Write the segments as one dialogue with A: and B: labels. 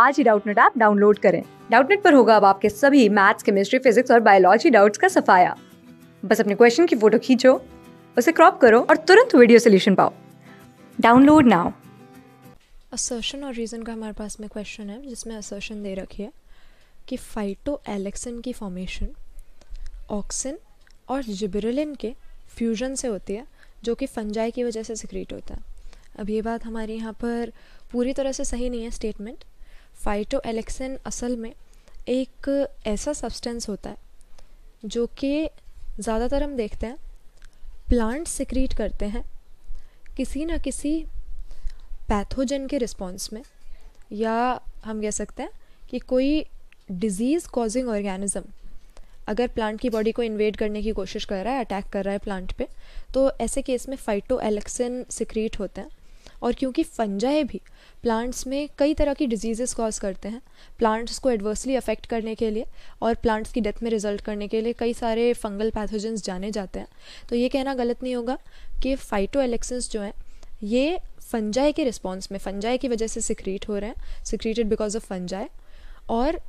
A: आज ही Doubtnut app download करें डाउटनेट पर होगा अब आपके सभी मैथ्स केमिस्ट्री फिजिक्स और बायोलॉजी डाउट्स का सफाया बस अपने क्वेश्चन की फोटो खींचो उसे क्रॉप करो और तुरंत वीडियो सोल्यूशन पाओ डाउनलोड नाउ
B: असर्शन और रीज़न का हमारे पास में क्वेश्चन है जिसमें असर्शन दे रखी है कि फाइटो एलेक्सन की फॉर्मेशन ऑक्सिन और जिबरलिन के फ्यूजन से होती है जो कि फंजाई की वजह से सिक्रीट होता है अब ये बात हमारे यहाँ पर पूरी तरह से सही नहीं है स्टेटमेंट फाइटो एलेक्सन असल में एक ऐसा सब्सटेंस होता है जो कि ज़्यादातर हम देखते हैं प्लांट्स सिक्रीट करते हैं किसी ना किसी पैथोजन के रिस्पॉन्स में या हम कह सकते हैं कि कोई डिज़ीज़ कॉजिंग ऑर्गेनिज़म अगर प्लांट की बॉडी को इन्वेड करने की कोशिश कर रहा है अटैक कर रहा है प्लांट पे तो ऐसे केस में फाइटो एलेक्सिन सिक्रीट होते हैं और क्योंकि फंजाए भी प्लांट्स में कई तरह की डिजीज़ेस कॉज करते हैं प्लांट्स को एडवर्सली अफेक्ट करने के लिए और प्लांट्स की डेथ में रिजल्ट करने के लिए कई सारे फंगल पैथोजेंस जाने जाते हैं तो ये कहना गलत नहीं होगा कि फाइटो एलेक्सेंस जो हैं ये फंजाए के रिस्पॉन्स में फंजाए की वजह से सिक्रीट हो रहे हैं सिक्रीटेड बिकॉज ऑफ फंजाए और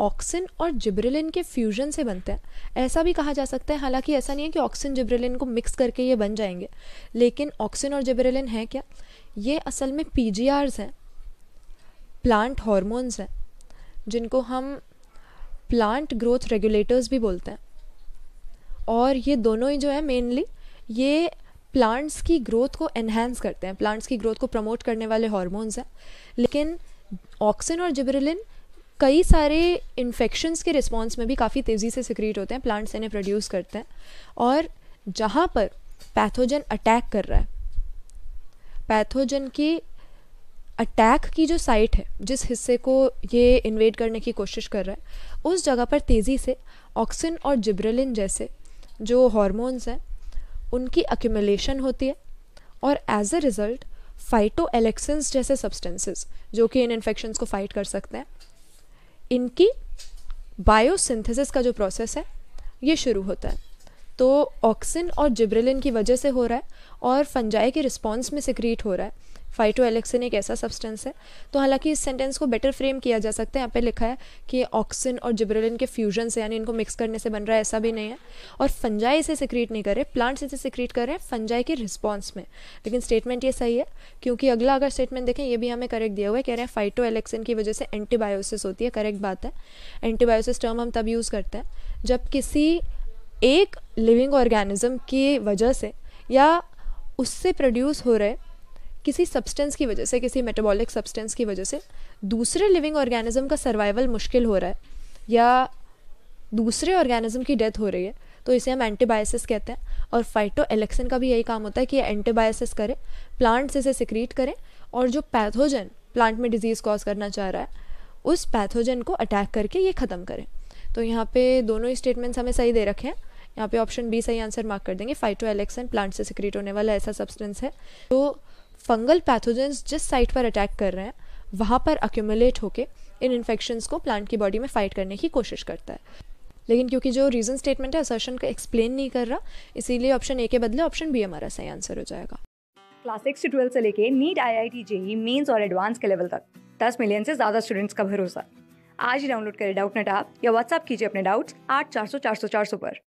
B: ऑक्सिन और जिब्रेलिन के फ्यूजन से बनते हैं ऐसा भी कहा जा सकता है हालांकि ऐसा नहीं है कि ऑक्सिन जिब्रेलिन को मिक्स करके ये बन जाएंगे लेकिन ऑक्सिन और जिब्रेलिन है क्या ये असल में पी हैं प्लांट हॉर्मोन्स हैं जिनको हम प्लांट ग्रोथ रेगुलेटर्स भी बोलते हैं और ये दोनों ही जो है मेनली ये प्लांट्स की ग्रोथ को एनहेंस करते हैं प्लांट्स की ग्रोथ को प्रमोट करने वाले हॉर्मोन्स हैं लेकिन ऑक्सिन और जिब्रेलिन कई सारे इन्फेक्शन्स के रिस्पॉन्स में भी काफ़ी तेज़ी से सिक्रीट होते हैं प्लांट्स इन्हें प्रोड्यूस करते हैं और जहाँ पर पैथोजन अटैक कर रहा है पैथोजन की अटैक की जो साइट है जिस हिस्से को ये इन्वेड करने की कोशिश कर रहा है उस जगह पर तेज़ी से ऑक्सिन और जिब्रेलिन जैसे जो हॉर्मोन्स हैं उनकी अक्यूमुलेशन होती है और as a result phytoalexins जैसे सब्सटेंसेस जो कि इन इन्फेक्शंस को फाइट कर सकते हैं इनकी बायोसिंथेसिस का जो प्रोसेस है ये शुरू होता है तो ऑक्सिन और जिब्रेलिन की वजह से हो रहा है और फंजाई के रिस्पॉन्स में सिक्रीट हो रहा है फाइटो एलेक्सिन एक ऐसा सब्सटेंस है तो हालांकि इस सेंटेंस को बेटर फ्रेम किया जा सकता है यहाँ पे लिखा है कि ऑक्सिन और जिब्रेलिन के फ्यूजन से यानी इनको मिक्स करने से बन रहा है ऐसा भी नहीं है और फंजाई इसे सिक्रीट नहीं कर रहे प्लांट्स इसे सिक्रीट कर रहे हैं फंजाई के रिस्पॉन्स में लेकिन स्टेटमेंट ये सही है क्योंकि अगला अगर स्टेटमेंट देखें ये भी हमें करेक्ट दिया हुआ है कह रहे हैं फाइटो एलेक्सिन की वजह से एंटीबायोसिस होती है करेक्ट बात है एंटीबायोसिस टर्म हम तब यूज़ करते हैं जब किसी एक लिविंग ऑर्गेनिज्म की वजह से या उससे प्रोड्यूस हो रहे किसी सब्सटेंस की वजह से किसी मेटाबॉलिक सब्सटेंस की वजह से दूसरे लिविंग ऑर्गेनिज़म का सर्वाइवल मुश्किल हो रहा है या दूसरे ऑर्गेनिज़म की डेथ हो रही है तो इसे हम एंटीबायोसिस कहते हैं और फाइटो एलेक्सन का भी यही काम होता है कि एंटीबायोसिस करें प्लांट्स इसे सिक्रीट करें और जो पैथोजन प्लांट में डिजीज़ कॉज करना चाह रहा है उस पैथोजन को अटैक करके ये ख़त्म करें तो यहाँ पे दोनों स्टेटमेंट्स हमें सही दे रखे हैं यहाँ पे ऑप्शन बी सही आंसर मार्क कर देंगे फाइटो एलेक्सन प्लांट से सिक्रीट होने वाला ऐसा सब्सटेंस है तो फंगल पैथोजेंस जिस साइट पर अटैक कर रहे हैं वहाँ पर अक्यूमुलेट होके इन इन्फेक्शंस को प्लांट की बॉडी में फाइट करने की कोशिश करता है लेकिन क्योंकि जो रीज़न स्टेटमेंट है असर्शन का एक्सप्लेन नहीं कर रहा इसीलिए ऑप्शन ए के बदले ऑप्शन बी हमारा सही आंसर हो जाएगा
A: क्लास सिक्स से ट्वेल्थ से लेके NEET I I T JEE mains और एडवांस के लेवल तक दस मिलियन से ज़्यादा स्टूडेंट्स का भरोसा आज ही डाउनलोड करें डाउट नेट आप या व्हाट्सअप कीजिए अपने डाउट्स आठ चार सौ चार सौ चार सौ पर